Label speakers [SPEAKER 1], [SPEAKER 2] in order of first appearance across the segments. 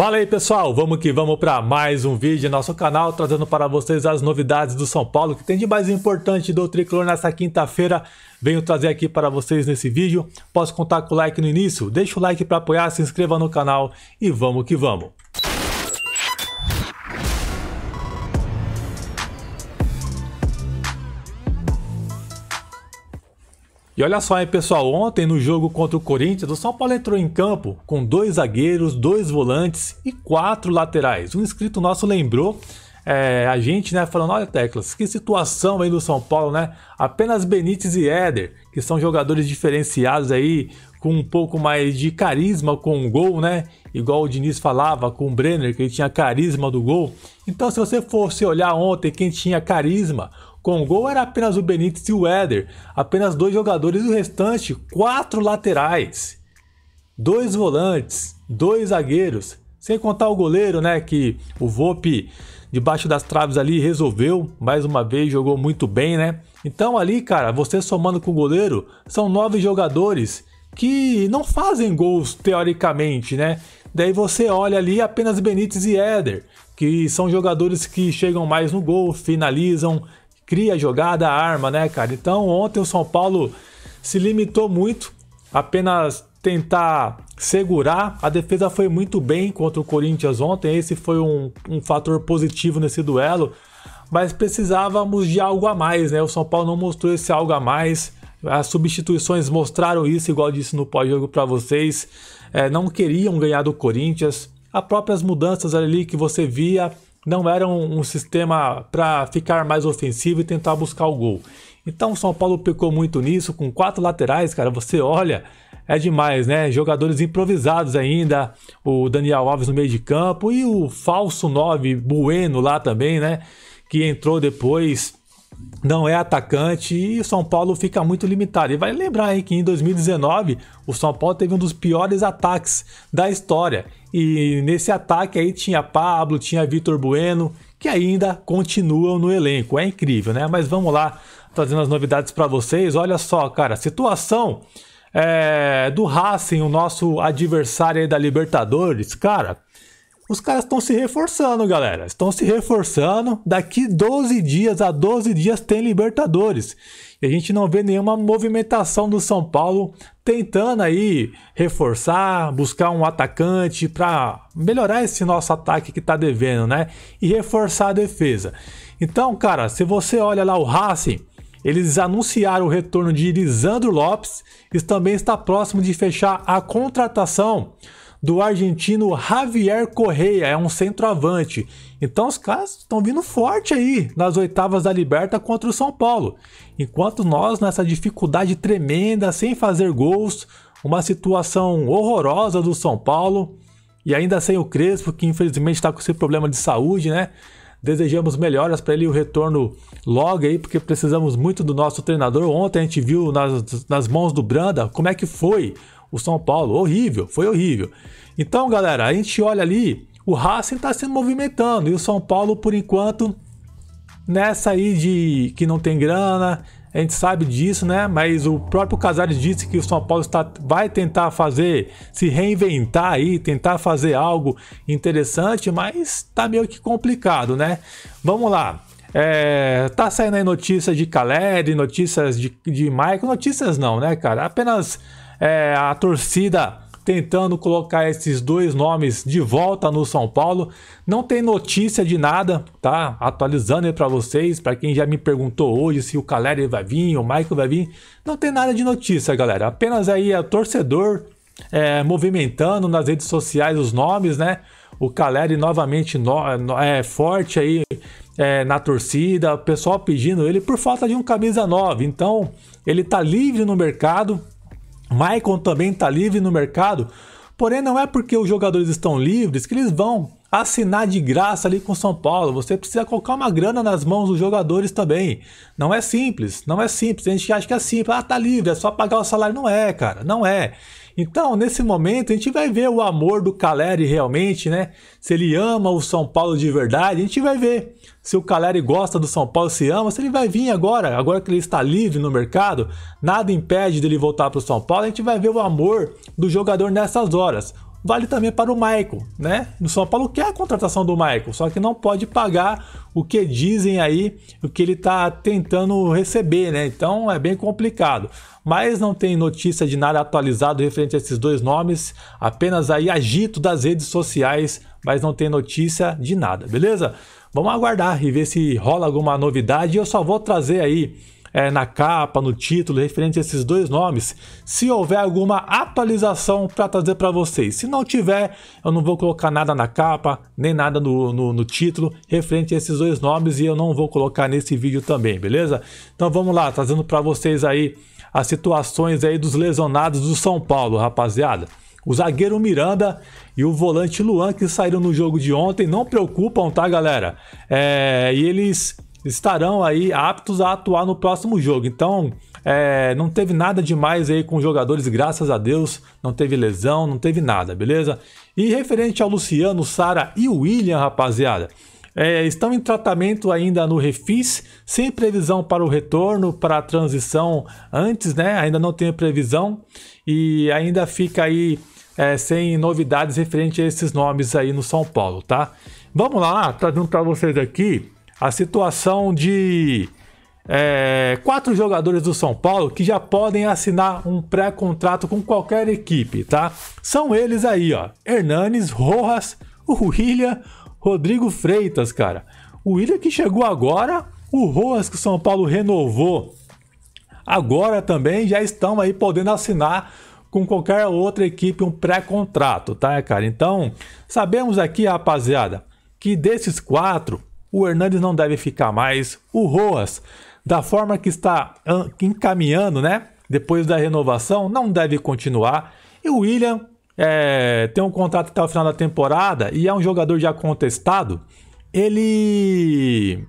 [SPEAKER 1] Fala aí pessoal, vamos que vamos para mais um vídeo nosso canal, trazendo para vocês as novidades do São Paulo, que tem de mais importante do Tricolor nessa quinta-feira. Venho trazer aqui para vocês nesse vídeo. Posso contar com o like no início? Deixa o like para apoiar, se inscreva no canal e vamos que vamos. E olha só, hein, pessoal, ontem no jogo contra o Corinthians, o São Paulo entrou em campo com dois zagueiros, dois volantes e quatro laterais. Um inscrito nosso lembrou é, a gente, né, falando, olha Teclas, que situação aí do São Paulo, né? Apenas Benítez e Éder, que são jogadores diferenciados aí, com um pouco mais de carisma com o gol, né? Igual o Diniz falava com o Brenner, que ele tinha carisma do gol. Então, se você fosse olhar ontem quem tinha carisma, com o gol era apenas o Benítez e o Éder, apenas dois jogadores e o restante, quatro laterais, dois volantes, dois zagueiros, sem contar o goleiro, né, que o Volpe debaixo das traves ali resolveu, mais uma vez jogou muito bem, né? Então ali, cara, você somando com o goleiro, são nove jogadores que não fazem gols teoricamente, né? Daí você olha ali apenas Benítez e Éder, que são jogadores que chegam mais no gol, finalizam, cria jogada, arma, né, cara? Então ontem o São Paulo se limitou muito, apenas tentar segurar. A defesa foi muito bem contra o Corinthians ontem, esse foi um, um fator positivo nesse duelo, mas precisávamos de algo a mais, né? O São Paulo não mostrou esse algo a mais. As substituições mostraram isso, igual disse no pós-jogo para vocês. É, não queriam ganhar do Corinthians. As próprias mudanças ali que você via não era um, um sistema para ficar mais ofensivo e tentar buscar o gol. Então o São Paulo pecou muito nisso, com quatro laterais, cara, você olha, é demais, né? Jogadores improvisados ainda, o Daniel Alves no meio de campo e o falso 9 Bueno lá também, né? Que entrou depois, não é atacante e o São Paulo fica muito limitado. E vai lembrar aí que em 2019 o São Paulo teve um dos piores ataques da história. E nesse ataque aí tinha Pablo, tinha Vitor Bueno, que ainda continuam no elenco. É incrível, né? Mas vamos lá, trazendo as novidades para vocês. Olha só, cara, situação é, do Racing, o nosso adversário aí da Libertadores, cara. Os caras estão se reforçando, galera. Estão se reforçando. Daqui 12 dias a 12 dias tem Libertadores. E a gente não vê nenhuma movimentação do São Paulo tentando aí reforçar, buscar um atacante para melhorar esse nosso ataque que está devendo, né? E reforçar a defesa. Então, cara, se você olha lá o Racing, eles anunciaram o retorno de Lisandro Lopes Isso também está próximo de fechar a contratação do argentino Javier Correia, é um centroavante. Então os caras estão vindo forte aí nas oitavas da Liberta contra o São Paulo. Enquanto nós, nessa dificuldade tremenda, sem fazer gols, uma situação horrorosa do São Paulo, e ainda sem o Crespo, que infelizmente está com esse problema de saúde, né? Desejamos melhoras para ele e o retorno logo aí, porque precisamos muito do nosso treinador. Ontem a gente viu nas, nas mãos do Branda como é que foi o São Paulo. Horrível, foi horrível. Então, galera, a gente olha ali, o Racing está se movimentando e o São Paulo, por enquanto, nessa aí de que não tem grana, a gente sabe disso, né? Mas o próprio Casares disse que o São Paulo está, vai tentar fazer, se reinventar aí, tentar fazer algo interessante, mas tá meio que complicado, né? Vamos lá. É, tá saindo aí notícias de Caleri, notícias de, de Michael, notícias não, né, cara? Apenas é, a torcida tentando colocar esses dois nomes de volta no São Paulo. Não tem notícia de nada, tá? Atualizando aí para vocês, para quem já me perguntou hoje se o Caleri vai vir, o Michael vai vir, não tem nada de notícia, galera. Apenas aí é torcedor é, movimentando nas redes sociais os nomes, né? O Caleri novamente no, no, é forte aí é, na torcida, o pessoal pedindo ele por falta de um camisa 9. Então, ele tá livre no mercado, Maicon também está livre no mercado, porém não é porque os jogadores estão livres que eles vão assinar de graça ali com São Paulo. Você precisa colocar uma grana nas mãos dos jogadores também. Não é simples, não é simples. A gente acha que é simples, ah, tá livre, é só pagar o salário. Não é, cara, não é. Então, nesse momento, a gente vai ver o amor do Caleri realmente, né? Se ele ama o São Paulo de verdade, a gente vai ver. Se o Caleri gosta do São Paulo, se ama, se ele vai vir agora, agora que ele está livre no mercado, nada impede dele voltar para o São Paulo, a gente vai ver o amor do jogador nessas horas vale também para o Michael, né? No São Paulo quer é a contratação do Michael, só que não pode pagar o que dizem aí, o que ele está tentando receber, né? Então é bem complicado. Mas não tem notícia de nada atualizado referente a esses dois nomes, apenas aí agito das redes sociais, mas não tem notícia de nada, beleza? Vamos aguardar e ver se rola alguma novidade. Eu só vou trazer aí é, na capa, no título, referente a esses dois nomes, se houver alguma atualização para trazer para vocês. Se não tiver, eu não vou colocar nada na capa, nem nada no, no, no título referente a esses dois nomes e eu não vou colocar nesse vídeo também, beleza? Então vamos lá, trazendo para vocês aí as situações aí dos lesionados do São Paulo, rapaziada. O zagueiro Miranda e o volante Luan que saíram no jogo de ontem não preocupam, tá, galera? É, e eles estarão aí aptos a atuar no próximo jogo. Então, é, não teve nada demais aí com os jogadores, graças a Deus, não teve lesão, não teve nada, beleza? E referente ao Luciano, Sara e William, rapaziada, é, estão em tratamento ainda no Refis, sem previsão para o retorno, para a transição antes, né? Ainda não tem previsão e ainda fica aí é, sem novidades referente a esses nomes aí no São Paulo, tá? Vamos lá, trazendo para vocês aqui a situação de é, quatro jogadores do São Paulo que já podem assinar um pré-contrato com qualquer equipe, tá? São eles aí, ó: Hernanes, Rojas, o William, Rodrigo Freitas, cara. O William que chegou agora, o Rojas que o São Paulo renovou agora também já estão aí podendo assinar com qualquer outra equipe um pré-contrato, tá, cara? Então, sabemos aqui, rapaziada, que desses quatro, o Hernandes não deve ficar mais. O Roas, da forma que está ah, encaminhando, né? Depois da renovação, não deve continuar. E o William é, tem um contrato até o final da temporada e é um jogador já contestado. Ele.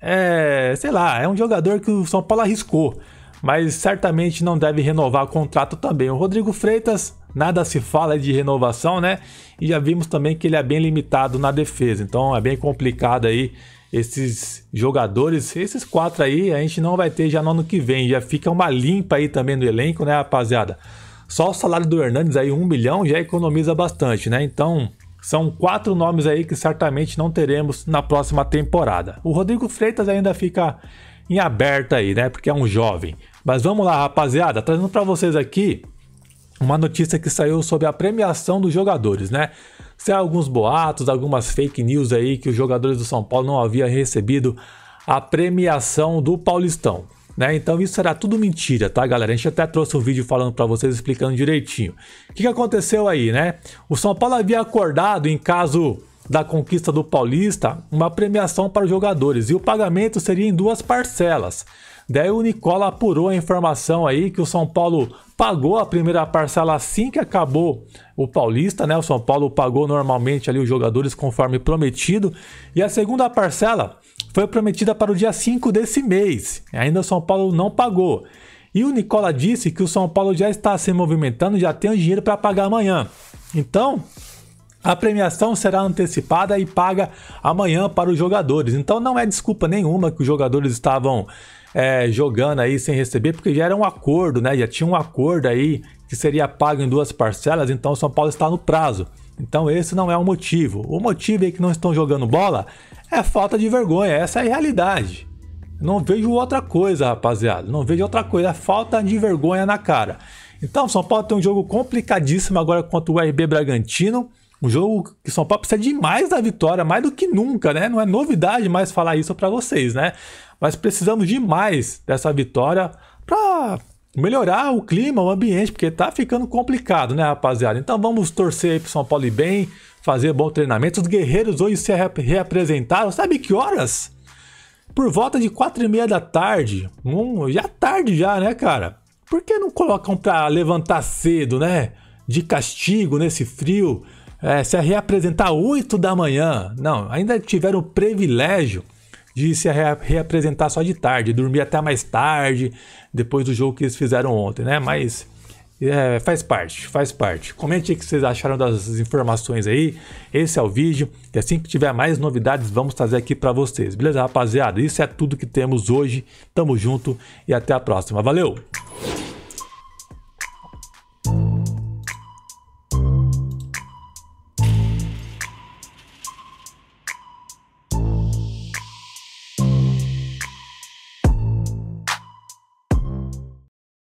[SPEAKER 1] É, sei lá, é um jogador que o São Paulo arriscou mas certamente não deve renovar o contrato também. O Rodrigo Freitas, nada se fala de renovação, né? E já vimos também que ele é bem limitado na defesa, então é bem complicado aí esses jogadores, esses quatro aí, a gente não vai ter já no ano que vem, já fica uma limpa aí também no elenco, né, rapaziada? Só o salário do Hernandes aí, um milhão, já economiza bastante, né? Então, são quatro nomes aí que certamente não teremos na próxima temporada. O Rodrigo Freitas ainda fica em aberto aí, né? Porque é um jovem. Mas vamos lá, rapaziada, trazendo para vocês aqui uma notícia que saiu sobre a premiação dos jogadores, né? Se alguns boatos, algumas fake news aí que os jogadores do São Paulo não haviam recebido a premiação do Paulistão, né? Então isso era tudo mentira, tá, galera? A gente até trouxe um vídeo falando para vocês explicando direitinho. O que, que aconteceu aí, né? O São Paulo havia acordado em caso da conquista do Paulista uma premiação para os jogadores e o pagamento seria em duas parcelas. Daí o Nicola apurou a informação aí que o São Paulo pagou a primeira parcela assim que acabou o Paulista, né? O São Paulo pagou normalmente ali os jogadores conforme prometido. E a segunda parcela foi prometida para o dia 5 desse mês. Ainda o São Paulo não pagou. E o Nicola disse que o São Paulo já está se movimentando, já tem o dinheiro para pagar amanhã. Então, a premiação será antecipada e paga amanhã para os jogadores. Então não é desculpa nenhuma que os jogadores estavam é, jogando aí sem receber, porque já era um acordo, né? Já tinha um acordo aí que seria pago em duas parcelas, então o São Paulo está no prazo. Então esse não é o motivo. O motivo é que não estão jogando bola é falta de vergonha, essa é a realidade. Não vejo outra coisa, rapaziada. Não vejo outra coisa, é falta de vergonha na cara. Então, São Paulo tem um jogo complicadíssimo agora contra o RB Bragantino. Um jogo que São Paulo precisa demais da vitória, mais do que nunca, né? Não é novidade mais falar isso para vocês, né? Mas precisamos demais dessa vitória para melhorar o clima, o ambiente, porque tá ficando complicado, né, rapaziada? Então vamos torcer aí pro São Paulo ir bem, fazer bom treinamento. Os guerreiros hoje se reapresentaram, sabe que horas? Por volta de quatro e meia da tarde. Hum, já é tarde já, né, cara? Por que não colocam pra levantar cedo, né? De castigo nesse frio? é, se reapresentar 8 da manhã. Não, ainda tiveram o privilégio de se reapresentar só de tarde, dormir até mais tarde, depois do jogo que eles fizeram ontem, né? Mas é, faz parte, faz parte. Comente o que vocês acharam das informações aí. Esse é o vídeo. E assim que tiver mais novidades, vamos trazer aqui para vocês. Beleza, rapaziada? Isso é tudo que temos hoje. Tamo junto e até a próxima. Valeu!